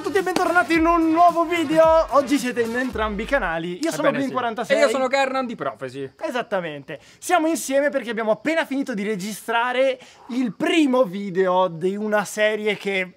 Ciao a tutti e bentornati in un nuovo video Oggi siete in entrambi i canali Io eh sono Blink46 sì. E io sono Kernan di Profesi Esattamente Siamo insieme perché abbiamo appena finito di registrare Il primo video di una serie che...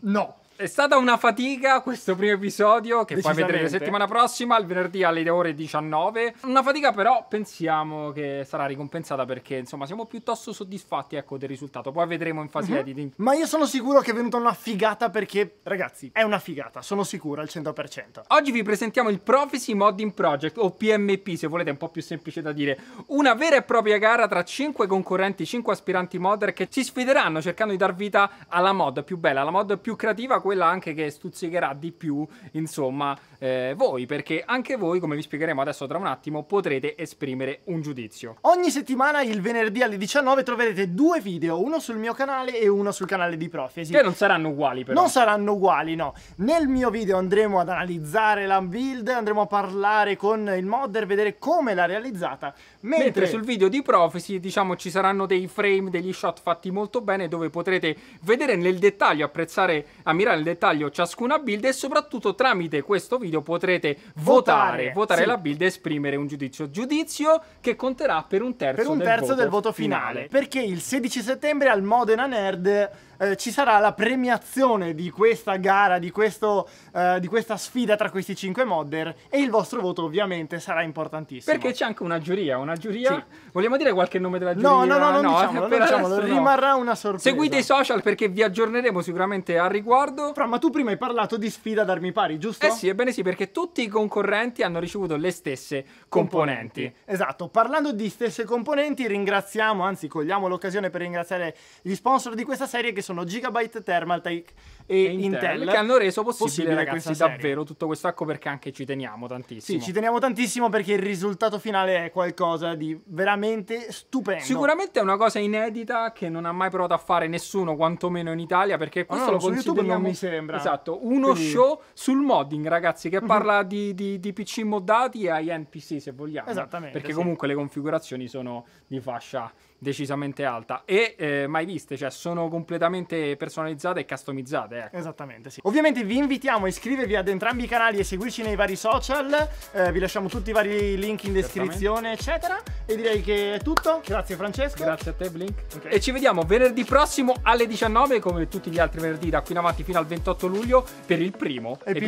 No è stata una fatica questo primo episodio che poi vedrete settimana prossima, il venerdì alle ore 19. Una fatica però pensiamo che sarà ricompensata perché insomma siamo piuttosto soddisfatti ecco, del risultato. Poi vedremo in fase uh-huh. editing. Ma io sono sicuro che è venuta una figata perché ragazzi è una figata, sono sicuro al 100%. Oggi vi presentiamo il Prophecy Modding Project o PMP se volete, è un po' più semplice da dire. Una vera e propria gara tra 5 concorrenti, 5 aspiranti modder che ci sfideranno cercando di dar vita alla mod più bella, alla mod più creativa quella anche che stuzzicherà di più, insomma, eh, voi, perché anche voi, come vi spiegheremo adesso tra un attimo, potrete esprimere un giudizio. Ogni settimana, il venerdì alle 19, troverete due video, uno sul mio canale e uno sul canale di Profesi. Che non saranno uguali, però. Non saranno uguali, no. Nel mio video andremo ad analizzare la build, andremo a parlare con il modder, vedere come l'ha realizzata. Mentre... Mentre sul video di Prophecy, diciamo, ci saranno dei frame, degli shot fatti molto bene, dove potrete vedere nel dettaglio, apprezzare, ammirare nel dettaglio ciascuna build e soprattutto tramite questo video potrete votare, votare, votare sì. la build e esprimere un giudizio. Giudizio che conterà per un terzo, per un del, terzo voto del, voto finale. finale. Perché il 16 settembre al Modena Nerd eh, ci sarà la premiazione di questa gara, di, questo, eh, di questa sfida tra questi 5 modder e il vostro voto ovviamente sarà importantissimo. Perché c'è anche una giuria, una giuria... Sì. Vogliamo dire qualche nome della giuria? No, no, no, non no, diciamolo, non diciamolo rimarrà una sorpresa. Seguite i social perché vi aggiorneremo sicuramente al riguardo. Fra, ma tu prima hai parlato di sfida ad armi pari, giusto? Eh sì, ebbene sì, perché tutti i concorrenti hanno ricevuto le stesse componenti. componenti. Esatto, parlando di stesse componenti ringraziamo, anzi cogliamo l'occasione per ringraziare gli sponsor di questa serie che sono sono Gigabyte, Thermaltake e, e Intel, Intel, che hanno reso possibile, possibile ragazzi davvero tutto questo acco perché anche ci teniamo tantissimo. Sì, ci teniamo tantissimo perché il risultato finale è qualcosa di veramente stupendo. Sicuramente è una cosa inedita che non ha mai provato a fare nessuno, quantomeno in Italia, perché ah, questo oh, no, lo consideriamo non mi sembra. Esatto, uno Quindi... show sul modding, ragazzi, che mhm. parla di, di, di PC moddati e ai NPC se vogliamo. Esattamente. Perché sì. comunque le configurazioni sono di fascia decisamente alta e eh, mai viste, cioè sono completamente veramente personalizzate e customizzate. Ecco. Esattamente, sì. Ovviamente vi invitiamo a iscrivervi ad entrambi i canali e seguirci nei vari social. Eh, vi lasciamo tutti i vari link in descrizione, eccetera. E direi che è tutto. Grazie Francesco. Grazie a te, Blink. Okay. E ci vediamo venerdì prossimo alle 19, come tutti gli altri venerdì da qui in avanti fino al 28 luglio, per il primo episodio,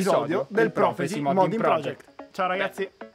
episodio del Prophecy Modding Project. Project. Ciao ragazzi. Beh.